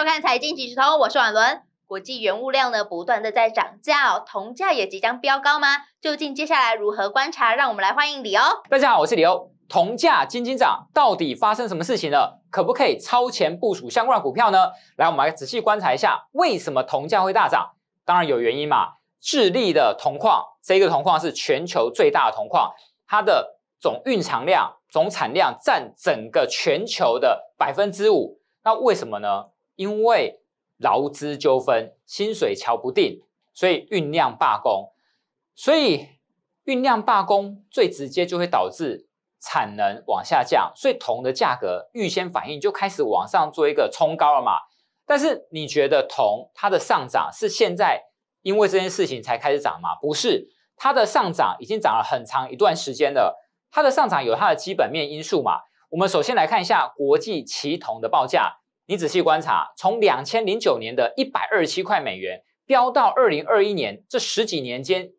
收看财经即时通，我是婉伦。国际原物料呢不断的在涨价哦，铜价也即将飙高吗？究竟接下来如何观察？让我们来欢迎李欧。大家好，我是李欧。铜价今今涨，到底发生什么事情了？可不可以超前部署相关股票呢？来，我们来仔细观察一下，为什么铜价会大涨？当然有原因嘛。智利的铜矿，这个铜矿是全球最大的铜矿，它的总蕴藏量、总产量占整个全球的百分之五。那为什么呢？因为劳资纠纷，薪水瞧不定，所以酝酿罢工，所以酝酿罢工最直接就会导致产能往下降，所以铜的价格预先反应就开始往上做一个冲高了嘛。但是你觉得铜它的上涨是现在因为这件事情才开始涨吗？不是，它的上涨已经涨了很长一段时间了，它的上涨有它的基本面因素嘛。我们首先来看一下国际期铜的报价。你仔细观察，从两千零九年的一百二十七块美元飙到二零二一年，这十几年间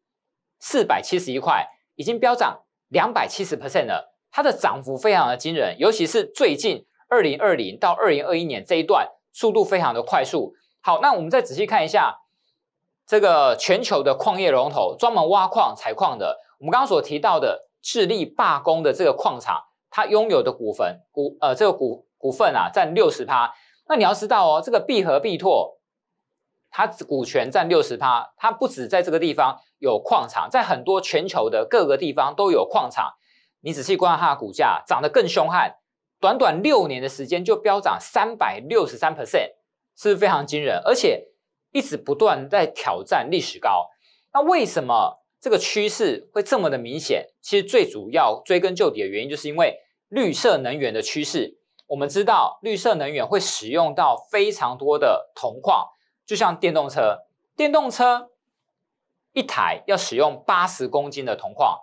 四百七十一块，已经飙涨两百七十 percent 了。它的涨幅非常的惊人，尤其是最近二零二零到二零二一年这一段，速度非常的快速。好，那我们再仔细看一下这个全球的矿业龙头，专门挖矿采矿的，我们刚刚所提到的智利罢工的这个矿场，它拥有的股份股呃这个股。股份啊，占六十趴。那你要知道哦，这个必和必拓，它股权占六十趴，它不止在这个地方有矿场，在很多全球的各个地方都有矿场。你仔细观察它的股价，涨得更凶悍，短短六年的时间就飙涨三百六十三 percent，是非常惊人，而且一直不断在挑战历史高。那为什么这个趋势会这么的明显？其实最主要追根究底的原因，就是因为绿色能源的趋势。我们知道绿色能源会使用到非常多的铜矿，就像电动车，电动车一台要使用八十公斤的铜矿，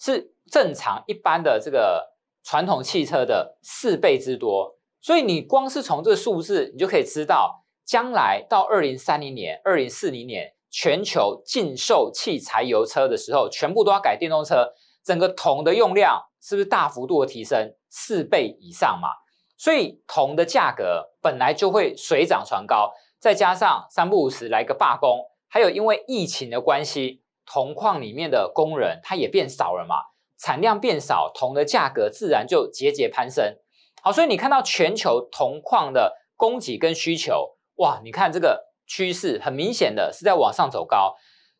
是正常一般的这个传统汽车的四倍之多。所以你光是从这个数字，你就可以知道，将来到二零三零年、二零四零年全球禁售汽柴油车的时候，全部都要改电动车，整个铜的用量是不是大幅度的提升四倍以上嘛？所以铜的价格本来就会水涨船高，再加上三不五时来个罢工，还有因为疫情的关系，铜矿里面的工人他也变少了嘛，产量变少，铜的价格自然就节节攀升。好，所以你看到全球铜矿的供给跟需求，哇，你看这个趋势很明显的是在往上走高。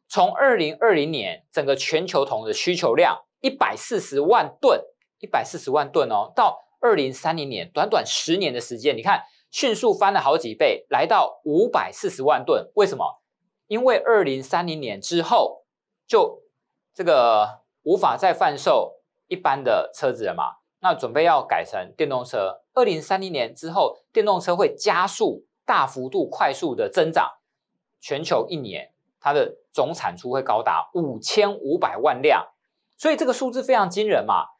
从二零二零年整个全球铜的需求量一百四十万吨，一百四十万吨哦，到。二零三零年，短短十年的时间，你看迅速翻了好几倍，来到五百四十万吨。为什么？因为二零三零年之后，就这个无法再贩售一般的车子了嘛。那准备要改成电动车。二零三零年之后，电动车会加速、大幅度、快速的增长。全球一年它的总产出会高达五千五百万辆，所以这个数字非常惊人嘛。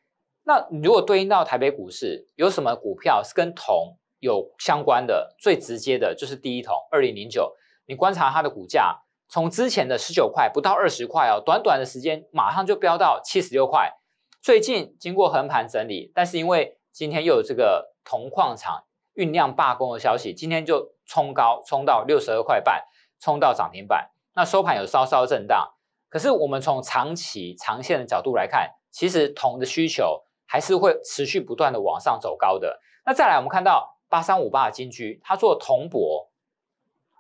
那如果对应到台北股市，有什么股票是跟铜有相关的？最直接的就是第一桶二零零九。你观察它的股价，从之前的十九块不到二十块哦，短短的时间马上就飙到七十六块。最近经过横盘整理，但是因为今天又有这个铜矿厂酝酿罢工的消息，今天就冲高冲到六十二块半，冲到涨停板。那收盘有稍稍震荡，可是我们从长期长线的角度来看，其实铜的需求。还是会持续不断的往上走高的。那再来，我们看到八三五八的金居，它做铜箔，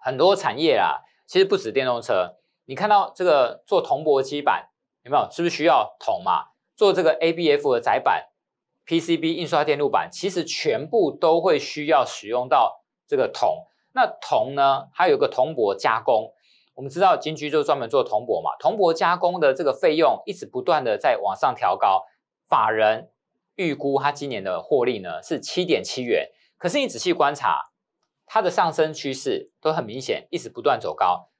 很多产业啊，其实不止电动车。你看到这个做铜箔基板，有没有？是不是需要铜嘛？做这个 A B F 的载板、P C B 印刷电路板，其实全部都会需要使用到这个铜。那铜呢，它有个铜箔加工。我们知道金居就是专门做铜箔嘛，铜箔加工的这个费用一直不断的在往上调高。法人预估它今年的获利呢是七点七元，可是你仔细观察，它的上升趋势都很明显，一直不断走高。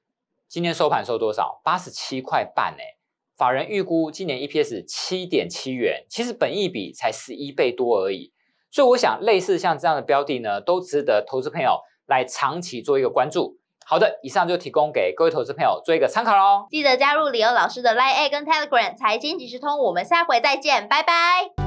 今天收盘收多少？八十七块半哎，法人预估今年 EPS 七点七元，其实本益比才十一倍多而已。所以我想，类似像这样的标的呢，都值得投资朋友来长期做一个关注。好的，以上就提供给各位投资朋友做一个参考喽。记得加入李欧老师的 Line 跟 Telegram 财经即时通，我们下回再见，拜拜。